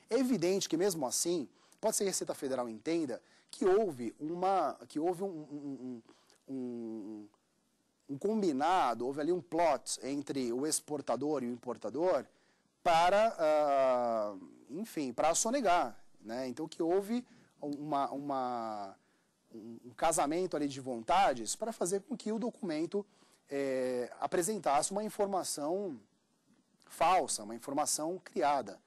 É evidente que mesmo assim, pode ser que a Receita Federal entenda que houve uma, que houve um, um, um, um combinado, houve ali um plot entre o exportador e o importador para, uh, enfim, para sonegar. Né? Então que houve uma, uma, um, um casamento ali de vontades para fazer com que o documento é, apresentasse uma informação falsa, uma informação criada.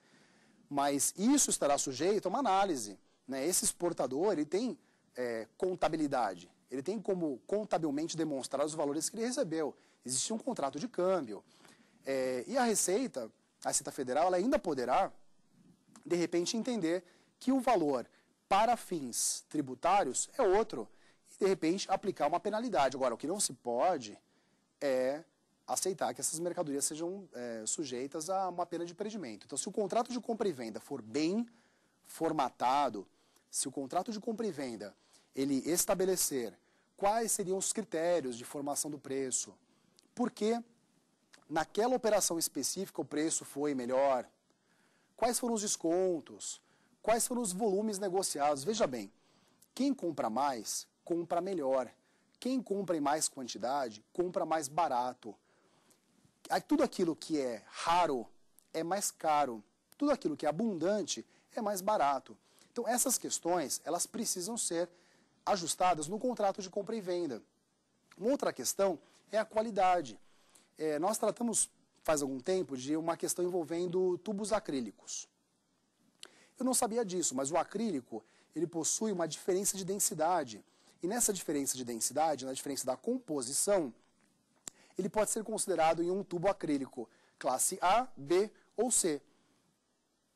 Mas isso estará sujeito a uma análise. Né? Esse exportador ele tem é, contabilidade, ele tem como contabilmente demonstrar os valores que ele recebeu. Existe um contrato de câmbio. É, e a Receita, a Receita Federal, ela ainda poderá, de repente, entender que o valor para fins tributários é outro. E, de repente, aplicar uma penalidade. Agora, o que não se pode é aceitar que essas mercadorias sejam é, sujeitas a uma pena de perdimento Então, se o contrato de compra e venda for bem formatado, se o contrato de compra e venda ele estabelecer quais seriam os critérios de formação do preço, por que naquela operação específica o preço foi melhor, quais foram os descontos, Quais foram os volumes negociados? Veja bem, quem compra mais, compra melhor. Quem compra em mais quantidade, compra mais barato. Tudo aquilo que é raro é mais caro. Tudo aquilo que é abundante é mais barato. Então essas questões, elas precisam ser ajustadas no contrato de compra e venda. Uma outra questão é a qualidade. É, nós tratamos faz algum tempo de uma questão envolvendo tubos acrílicos. Eu não sabia disso, mas o acrílico ele possui uma diferença de densidade. E nessa diferença de densidade, na diferença da composição, ele pode ser considerado em um tubo acrílico classe A, B ou C.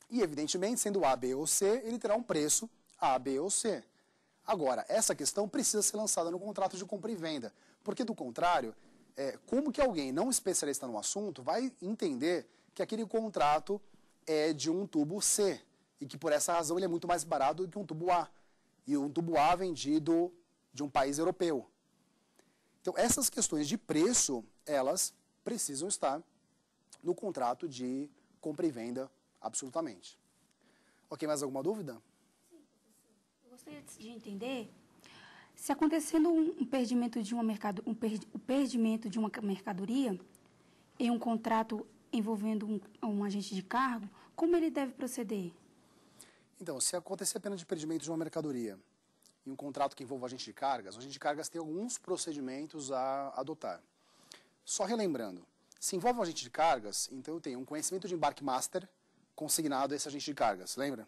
E, evidentemente, sendo A, B ou C, ele terá um preço A, B ou C. Agora, essa questão precisa ser lançada no contrato de compra e venda, porque, do contrário, é, como que alguém não especialista no assunto vai entender que aquele contrato é de um tubo C? e que por essa razão ele é muito mais barato do que um tubo A. E um tubo A vendido de um país europeu. Então, essas questões de preço, elas precisam estar no contrato de compra e venda, absolutamente. Ok, mais alguma dúvida? Sim, Eu gostaria de entender se acontecendo um perdimento de uma mercado, um o perdimento de uma mercadoria em um contrato envolvendo um, um agente de cargo, como ele deve proceder? Então, se acontecer apenas de perdimento de uma mercadoria em um contrato que envolva agente de cargas, o agente de cargas tem alguns procedimentos a adotar. Só relembrando, se envolve um agente de cargas, então eu tenho um conhecimento de embarque master consignado a esse agente de cargas, lembra?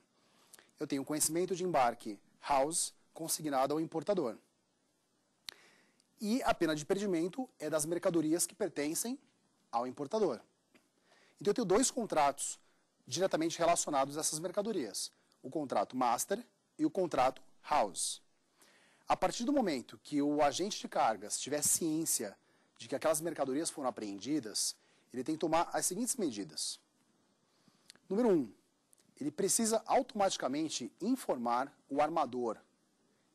Eu tenho um conhecimento de embarque house consignado ao importador. E a pena de perdimento é das mercadorias que pertencem ao importador. Então eu tenho dois contratos diretamente relacionados a essas mercadorias o contrato master e o contrato house. A partir do momento que o agente de cargas tiver ciência de que aquelas mercadorias foram apreendidas, ele tem que tomar as seguintes medidas. Número 1. Um, ele precisa automaticamente informar o armador.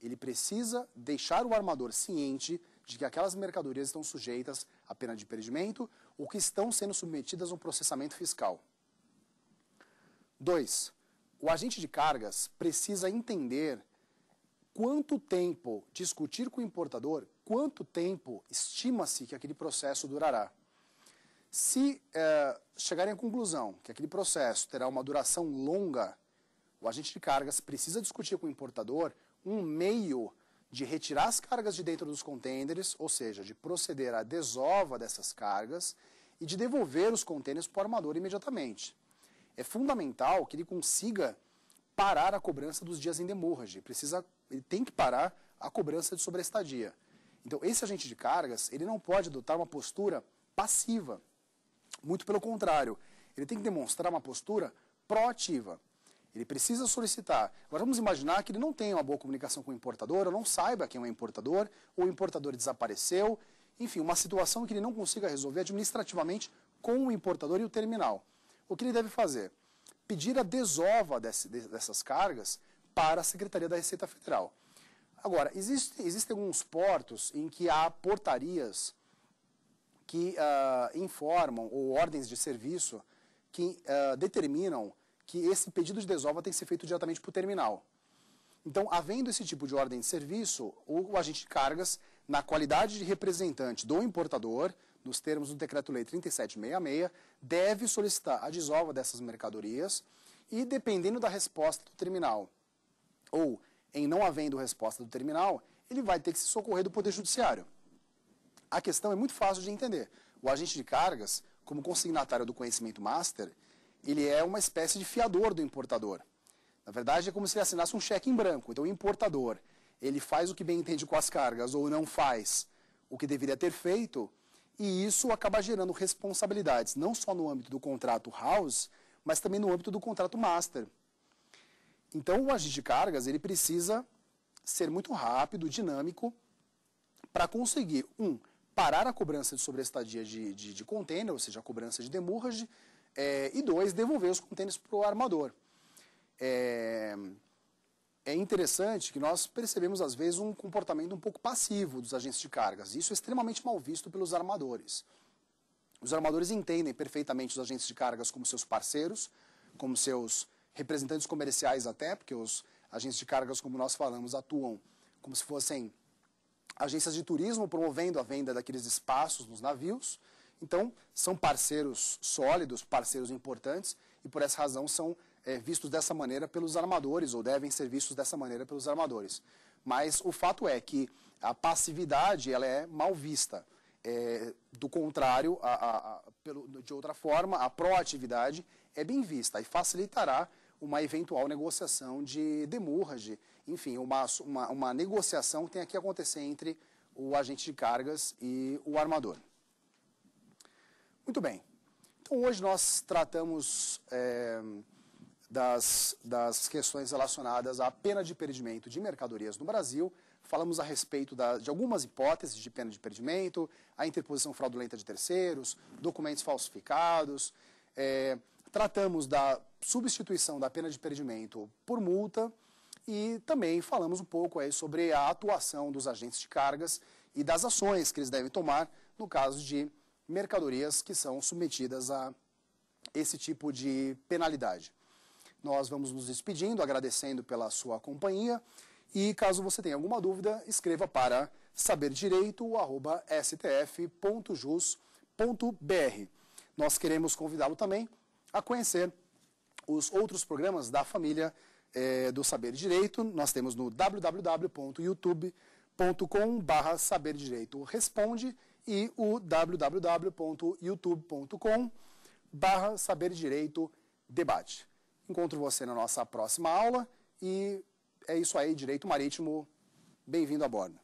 Ele precisa deixar o armador ciente de que aquelas mercadorias estão sujeitas à pena de perdimento ou que estão sendo submetidas a um processamento fiscal. 2. O agente de cargas precisa entender quanto tempo discutir com o importador, quanto tempo estima-se que aquele processo durará. Se eh, chegarem à conclusão que aquele processo terá uma duração longa, o agente de cargas precisa discutir com o importador um meio de retirar as cargas de dentro dos contêineres, ou seja, de proceder à desova dessas cargas e de devolver os contêineres para o armador imediatamente é fundamental que ele consiga parar a cobrança dos dias em demurrage. Precisa, ele tem que parar a cobrança de sobreestadia. Então, esse agente de cargas, ele não pode adotar uma postura passiva. Muito pelo contrário, ele tem que demonstrar uma postura proativa. Ele precisa solicitar. Agora vamos imaginar que ele não tem uma boa comunicação com o importador, ou não saiba quem é o importador, ou o importador desapareceu, enfim, uma situação que ele não consiga resolver administrativamente com o importador e o terminal. O que ele deve fazer? Pedir a desova desse, dessas cargas para a Secretaria da Receita Federal. Agora, existe, existem alguns portos em que há portarias que uh, informam ou ordens de serviço que uh, determinam que esse pedido de desova tem que ser feito diretamente para o terminal. Então, havendo esse tipo de ordem de serviço, o, o agente de cargas, na qualidade de representante do importador, nos termos do Decreto-Lei 3766, deve solicitar a desova dessas mercadorias e, dependendo da resposta do terminal, ou em não havendo resposta do terminal, ele vai ter que se socorrer do Poder Judiciário. A questão é muito fácil de entender. O agente de cargas, como consignatário do conhecimento master, ele é uma espécie de fiador do importador. Na verdade, é como se ele assinasse um cheque em branco. Então, o importador, ele faz o que bem entende com as cargas ou não faz o que deveria ter feito, e isso acaba gerando responsabilidades, não só no âmbito do contrato house, mas também no âmbito do contrato master. Então, o agente de cargas, ele precisa ser muito rápido, dinâmico, para conseguir, um, parar a cobrança de sobreestadia de, de, de container, ou seja, a cobrança de demurrage, é, e dois, devolver os contêineres para o armador. É, é interessante que nós percebemos, às vezes, um comportamento um pouco passivo dos agentes de cargas. Isso é extremamente mal visto pelos armadores. Os armadores entendem perfeitamente os agentes de cargas como seus parceiros, como seus representantes comerciais até, porque os agentes de cargas, como nós falamos, atuam como se fossem agências de turismo promovendo a venda daqueles espaços nos navios. Então, são parceiros sólidos, parceiros importantes, e por essa razão são é, vistos dessa maneira pelos armadores, ou devem ser vistos dessa maneira pelos armadores. Mas o fato é que a passividade ela é mal vista. É, do contrário, a, a, a, pelo, de outra forma, a proatividade é bem vista e facilitará uma eventual negociação de demurrage, enfim, uma, uma, uma negociação que tem que acontecer entre o agente de cargas e o armador. Muito bem. Então, hoje nós tratamos é, das, das questões relacionadas à pena de perdimento de mercadorias no Brasil. Falamos a respeito da, de algumas hipóteses de pena de perdimento, a interposição fraudulenta de terceiros, documentos falsificados. É, tratamos da substituição da pena de perdimento por multa e também falamos um pouco aí sobre a atuação dos agentes de cargas e das ações que eles devem tomar no caso de mercadorias que são submetidas a esse tipo de penalidade. Nós vamos nos despedindo, agradecendo pela sua companhia. E caso você tenha alguma dúvida, escreva para saberdireito.stf.jus.br. Nós queremos convidá-lo também a conhecer os outros programas da família eh, do Saber Direito. Nós temos no www.youtube.com.br Saber Direito Responde e o www.youtube.com.br Saber Direito Debate. Encontro você na nossa próxima aula e é isso aí, direito marítimo. Bem-vindo a bordo.